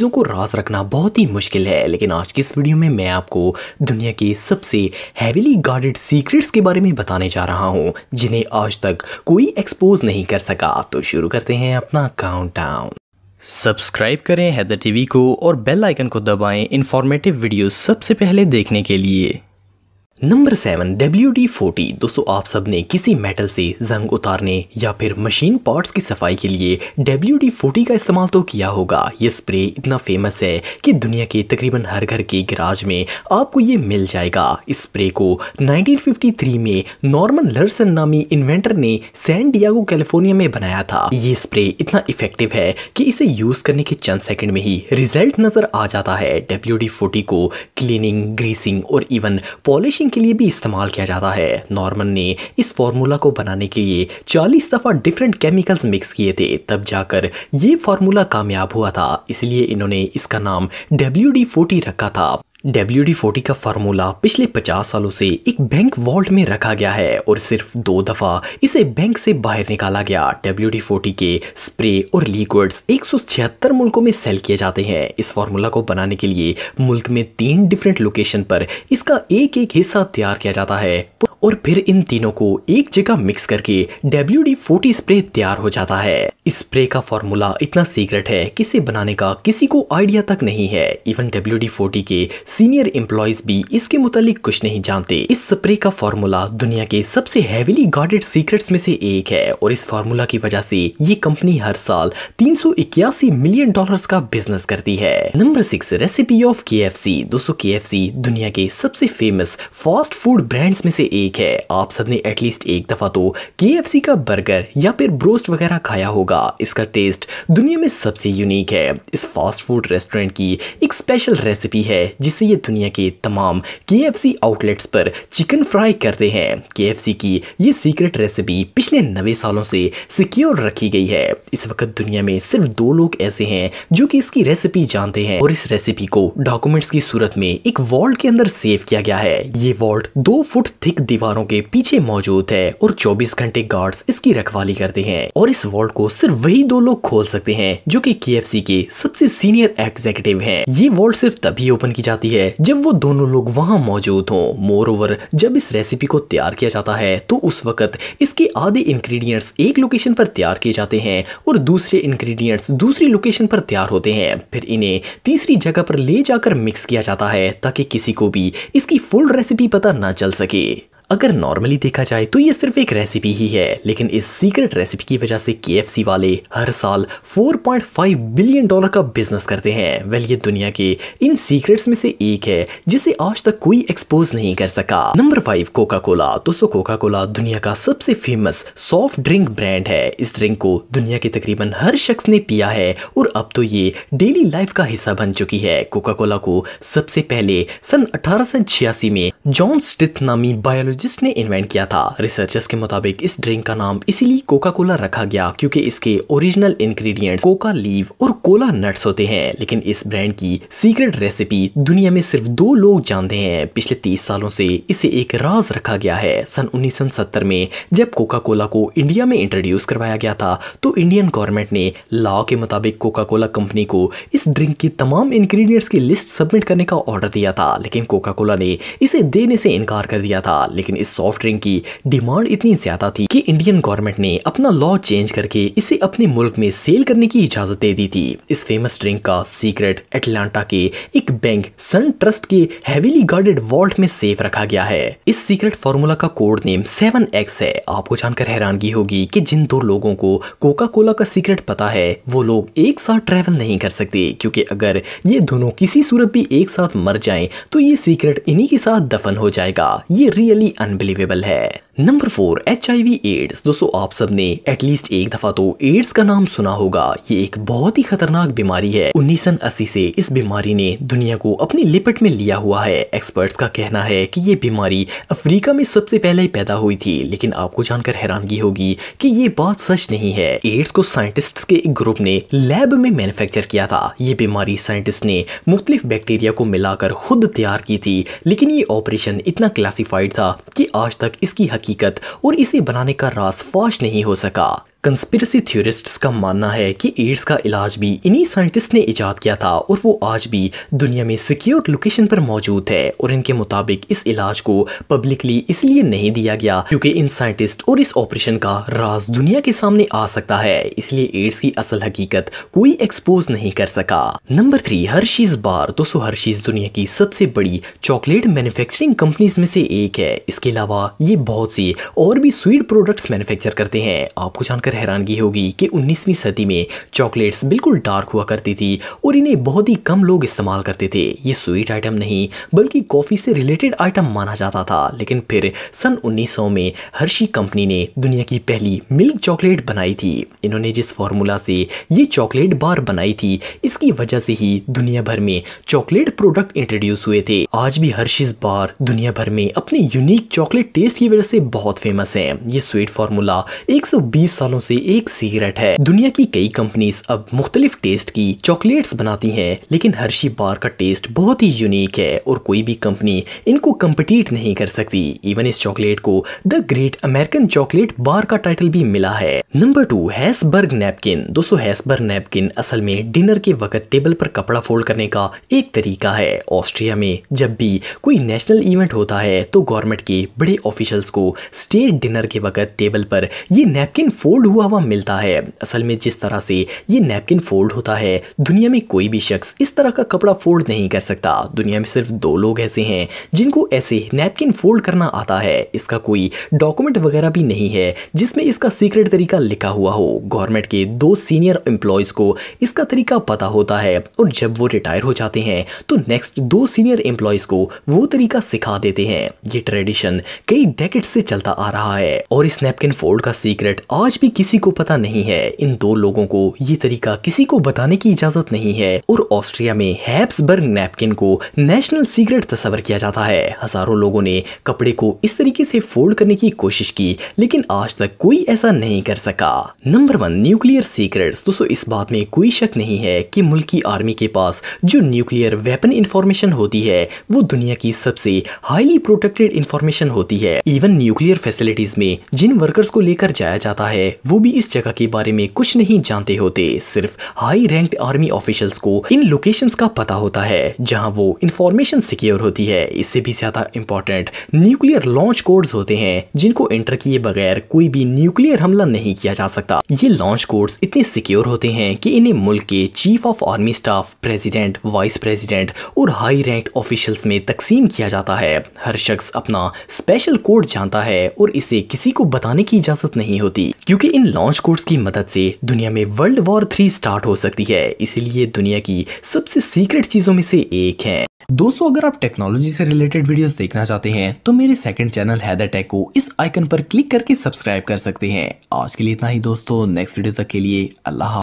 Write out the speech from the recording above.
चीज़ों को रास रखना बहुत ही मुश्किल है लेकिन आज की इस वीडियो में मैं आपको दुनिया के सबसे हैवीली गार्डेड सीक्रेट्स के बारे में बताने जा रहा हूँ जिन्हें आज तक कोई एक्सपोज नहीं कर सका तो शुरू करते हैं अपना काउंट सब्सक्राइब करें हैदर टीवी को और बेल आइकन को दबाएं इन्फॉर्मेटिव वीडियो सबसे पहले देखने के लिए number seven W D forty दोस्तों आप सब ने किसी मेटल से जंग उतारने या फिर मशीन पार्ट्स की सफाई के लिए डब्ल्यू डी फोर्टी का इस्तेमाल तो किया होगा ये स्प्रे इतना फेमस है कि दुनिया के तकरीबन हर घर के गिराज में आपको ये मिल जाएगा इस स्प्रे को 1953 में नॉर्मन लर्सन नामी इन्वेंटर ने सैन डियागो कैलिफोर्निया में बनाया था ये स्प्रे इतना इफेक्टिव है कि इसे यूज करने के चंद सेकंड में ही रिजल्ट नजर आ जाता है डब्ल्यू डी फोर्टी को क्लीनिंग ग्रीसिंग और इवन पॉलिशिंग के लिए भी इस्तेमाल किया जाता है नॉर्मन ने इस फार्मूला को बनाने के लिए 40 दफ़ा डिफरेंट केमिकल्स मिक्स किए थे तब जाकर ये फार्मूला कामयाब हुआ था इसलिए इन्होंने इसका नाम डब्ल्यू रखा था डब्ल्यू डी फोर्टी का फार्मूला पिछले 50 सालों से एक बैंक वॉल्ट में रखा गया है और सिर्फ दो दफ़ा इसे बैंक से बाहर निकाला गया डब्ल्यू डी फोर्टी के स्प्रे और लिक्विड्स एक मुल्कों में सेल किए जाते हैं इस फार्मूला को बनाने के लिए मुल्क में तीन डिफरेंट लोकेशन पर इसका एक एक हिस्सा तैयार किया जाता है और फिर इन तीनों को एक जगह मिक्स करके डब्ल्यू डी फोर्टी स्प्रे तैयार हो जाता है इस स्प्रे का फॉर्मूला इतना सीक्रेट है कि इसे बनाने का किसी को आइडिया तक नहीं है इवन डब्ल्यू डी फोर्टी के सीनियर एम्प्लॉयज भी इसके मुतालिक कुछ नहीं जानते इस स्प्रे का फॉर्मूला दुनिया के सबसे हैविली गार्डेड सीक्रेट्स में से एक है और इस फॉर्मूला की वजह से ये कंपनी हर साल तीन मिलियन डॉलर्स का बिजनेस करती है number six recipe of K F C दोस्तों के एफ सी दुनिया के सबसे फेमस फास्ट फूड ब्रांड्स में से एक है आप सबने एटलीस्ट एक दफा तो के एफ सी का बर्गर या फिर ब्रोस्ट वगैरह खाया होगा इसका टेस्ट दुनिया में सबसे यूनिक है इस फास्ट फूड रेस्टोरेंट की एक स्पेशल रेसिपी है जिसे से ये दुनिया के तमाम के आउटलेट्स पर चिकन फ्राई करते हैं के की ये सीक्रेट रेसिपी पिछले नबे सालों से सिक्योर रखी गई है इस वक्त दुनिया में सिर्फ दो लोग ऐसे हैं जो कि इसकी रेसिपी जानते हैं और इस रेसिपी को डॉक्यूमेंट्स की सूरत में एक वॉल्ट के अंदर सेव किया गया है ये वॉल्ट दो फुट थिक दीवारों के पीछे मौजूद है और चौबीस घंटे गार्ड्स इसकी रखवाली करते हैं और इस वॉल्ट को सिर्फ वही दो लोग खोल सकते हैं जो की के के सबसे सीनियर एग्जीक्यूटिव है ये वॉल्ट सिर्फ तभी ओपन की जाती है जब वो दोनों लोग वहां मौजूद हों मोर ओवर जब इस रेसिपी को तैयार किया जाता है तो उस वक्त इसके आधे इंग्रेडिएंट्स एक लोकेशन पर तैयार किए जाते हैं और दूसरे इंग्रेडिएंट्स दूसरी लोकेशन पर तैयार होते हैं फिर इन्हें तीसरी जगह पर ले जाकर मिक्स किया जाता है ताकि किसी को भी इसकी फुल रेसिपी पता ना चल सके अगर नॉर्मली देखा जाए तो ये सिर्फ एक रेसिपी ही है लेकिन इस सीक्रेट रेसिपी की वजह से के वाले हर साल 4.5 बिलियन डॉलर का बिजनेस करते हैं वेल ये दुनिया के इन सीक्रेट्स में से एक है जिसे आज तक कोई एक्सपोज नहीं कर सका नंबर फाइव कोका कोला दोस्तों कोका कोला दुनिया का सबसे फेमस सॉफ्ट ड्रिंक ब्रांड है इस ड्रिंक को दुनिया के तकरीबन हर शख्स ने पिया है और अब तो ये डेली लाइफ का हिस्सा बन चुकी है कोका कोला को सबसे पहले सन अठारह में जॉन स्टिथ नामी बायोलॉजी साइकोलॉजिस्ट ने इन्वेंट किया था रिसर्चर्स के मुताबिक इस ड्रिंक का नाम इसीलिए कोका कोला रखा गया क्योंकि इसके ओरिजिनल इंग्रेडिएंट्स कोका लीव और कोला नट्स होते हैं लेकिन इस ब्रांड की सीक्रेट रेसिपी दुनिया में सिर्फ दो लोग जानते हैं पिछले तीस सालों से इसे एक राज रखा गया है सन उन्नीस में जब कोका कोला को इंडिया में इंट्रोड्यूस करवाया गया था तो इंडियन गवर्नमेंट ने लॉ के मुताबिक कोका कोला कंपनी को इस ड्रिंक के तमाम इंग्रीडियंट्स की लिस्ट सबमिट करने का ऑर्डर दिया था लेकिन कोका कोला ने इसे देने से इनकार कर दिया था लेकिन लेकिन इस सॉफ्ट ड्रिंक की डिमांड इतनी ज्यादा थी कि इंडियन गवर्नमेंट ने अपना लॉ चेंज करके इसे अपने मुल्क में सेल करने की इजाजत दे दी थी इस फेमस ड्रिंक का सीक्रेट एटलांटा के एक बैंक सन ट्रस्ट के हैवीली गार्डेड वॉल्ट में सेफ रखा गया है इस सीक्रेट फॉर्मूला का कोड नेम सेवन है आपको जानकर हैरानगी होगी की जिन दो लोगों को कोका कोला का सीक्रेट पता है वो लोग एक साथ ट्रेवल नहीं कर सकते क्योंकि अगर ये दोनों किसी सूरत भी एक साथ मर जाएं तो ये सीक्रेट इन्हीं के साथ दफन हो जाएगा ये रियली अनबिलीवेबल है नंबर फोर एच एड्स दोस्तों आप सब ने एटलीस्ट एक दफा तो एड्स का नाम सुना होगा ये एक बहुत ही खतरनाक बीमारी है उन्नीस अस्सी से इस बीमारी ने दुनिया को अपनी लिपट में लिया हुआ है एक्सपर्ट्स का कहना है कि ये बीमारी अफ्रीका में सबसे पहले ही पैदा हुई थी लेकिन आपको जानकर हैरानगी होगी कि ये बात सच नहीं है एड्स को साइंटिस्ट के एक ग्रुप ने लैब में मैन्युफैक्चर किया था ये बीमारी साइंटिस्ट ने मुख्तलिफ बैक्टीरिया को मिलाकर खुद तैयार की थी लेकिन ये ऑपरेशन इतना क्लासीफाइड था कि आज तक इसकी हकी हकीकत और इसे बनाने का रास फाश नहीं हो सका कंस्पिरसी थ्योरिस्ट्स का मानना है कि एड्स का इलाज भी इन्हीं साइंटिस्ट ने इजाद किया था और वो आज भी दुनिया में सिक्योर लोकेशन पर मौजूद है और इनके मुताबिक इस इलाज को पब्लिकली इसलिए नहीं दिया गया क्योंकि इन साइंटिस्ट और इस ऑपरेशन का राज दुनिया के सामने आ सकता है इसलिए एड्स की असल हकीकत कोई एक्सपोज नहीं कर सका नंबर थ्री हर्शीज बार दोस्तों हर्शीज दुनिया की सबसे बड़ी चॉकलेट मैन्युफैक्चरिंग कंपनीज में से एक है इसके अलावा ये बहुत सी और भी स्वीट प्रोडक्ट्स मैन्युफैक्चर करते हैं आपको जानकर जानकर हैरानगी होगी कि 19वीं सदी में चॉकलेट्स बिल्कुल डार्क हुआ करती थी और इन्हें बहुत ही कम लोग इस्तेमाल करते थे ये स्वीट आइटम नहीं बल्कि कॉफ़ी से रिलेटेड आइटम माना जाता था लेकिन फिर सन 1900 में हर्षी कंपनी ने दुनिया की पहली मिल्क चॉकलेट बनाई थी इन्होंने जिस फार्मूला से ये चॉकलेट बार बनाई थी इसकी वजह से ही दुनिया भर में चॉकलेट प्रोडक्ट इंट्रोड्यूस हुए थे आज भी हर्षिस बार दुनिया भर में अपने यूनिक चॉकलेट टेस्ट की वजह से बहुत फेमस है ये स्वीट फार्मूला 120 सालों चॉकलेटों से एक सीक्रेट है दुनिया की कई कंपनीज अब मुख्तलिफ टेस्ट की चॉकलेट्स बनाती हैं लेकिन हर्षी बार का टेस्ट बहुत ही यूनिक है और कोई भी कंपनी इनको कम्पटीट नहीं कर सकती इवन इस चॉकलेट को the great American chocolate bar का टाइटल भी मिला है नंबर टू हैसबर्ग नैपकिन दोस्तों हैसबर्ग नैपकिन असल में डिनर के वक्त टेबल पर कपड़ा फोल्ड करने का एक तरीका है ऑस्ट्रिया में जब भी कोई नेशनल इवेंट होता है तो गवर्नमेंट के बड़े ऑफिशियल्स को स्टेट डिनर के वक्त टेबल पर ये नैपकिन फोल्ड हुआ हुआ मिलता है असल में जिस तरह से ये नैपकिन फोल्ड होता है दुनिया में कोई भी शख्स इस तरह का कपड़ा फोल्ड नहीं कर सकता दुनिया में सिर्फ दो लोग ऐसे हैं जिनको ऐसे नैपकिन फोल्ड करना आता है इसका कोई डॉक्यूमेंट वगैरह भी नहीं है जिसमें इसका सीक्रेट तरीका लिखा हुआ हो गवर्नमेंट के दो सीनियर एम्प्लॉयज़ को इसका तरीका पता होता है और जब वो रिटायर हो जाते हैं तो नेक्स्ट दो सीनियर एम्प्लॉयज़ को वो तरीका सिखा देते हैं ये ट्रेडिशन कई डेकेट से चलता आ रहा है और इस नैपकिन फोल्ड का सीक्रेट आज भी किसी को पता नहीं है इन दो लोगों को ये तरीका किसी को बताने की इजाजत नहीं है और ऑस्ट्रिया में हैप्सबर्ग नैपकिन को नेशनल सीक्रेट तस्वर किया जाता है हजारों लोगों ने कपड़े को इस तरीके से फोल्ड करने की कोशिश की लेकिन आज तक कोई ऐसा नहीं कर सका नंबर वन न्यूक्लियर सीक्रेट दोस्तों इस बात में कोई शक नहीं है की मुल्क आर्मी के पास जो न्यूक्लियर वेपन इंफॉर्मेशन होती है वो दुनिया की सबसे हाईली प्रोटेक्टेड इंफॉर्मेशन होती है इवन न्यूक्लियर फैसिलिटीज में जिन वर्कर्स को लेकर जाया जाता है वो भी इस जगह के बारे में कुछ नहीं जानते होते सिर्फ हाई रैंक आर्मी ऑफिशियल्स को इन लोकेशंस का पता होता है जहां वो इंफॉर्मेशन सिक्योर होती है इससे भी ज्यादा इंपॉर्टेंट न्यूक्लियर लॉन्च कोड्स होते हैं जिनको एंटर किए बगैर कोई भी न्यूक्लियर हमला नहीं किया जा सकता ये लॉन्च कोड्स इतने सिक्योर होते हैं की इन्हें मुल्क के chief of army staff president vice president और हाई रैंक ऑफिशियल्स में तकसीम किया जाता है हर शख्स अपना स्पेशल कोड जानता है और इसे किसी को बताने की इजाजत नहीं होती क्योंकि इन लॉन्च कोड्स की मदद से दुनिया में वर्ल्ड वॉर थ्री स्टार्ट हो सकती है इसीलिए दुनिया की सबसे सीक्रेट चीजों में से एक है दोस्तों अगर आप टेक्नोलॉजी से रिलेटेड वीडियोस देखना चाहते हैं तो मेरे सेकंड चैनल हैदर टेक को इस आइकन पर क्लिक करके सब्सक्राइब कर सकते हैं आज के लिए इतना ही दोस्तों नेक्स्ट वीडियो तक के लिए अल्लाह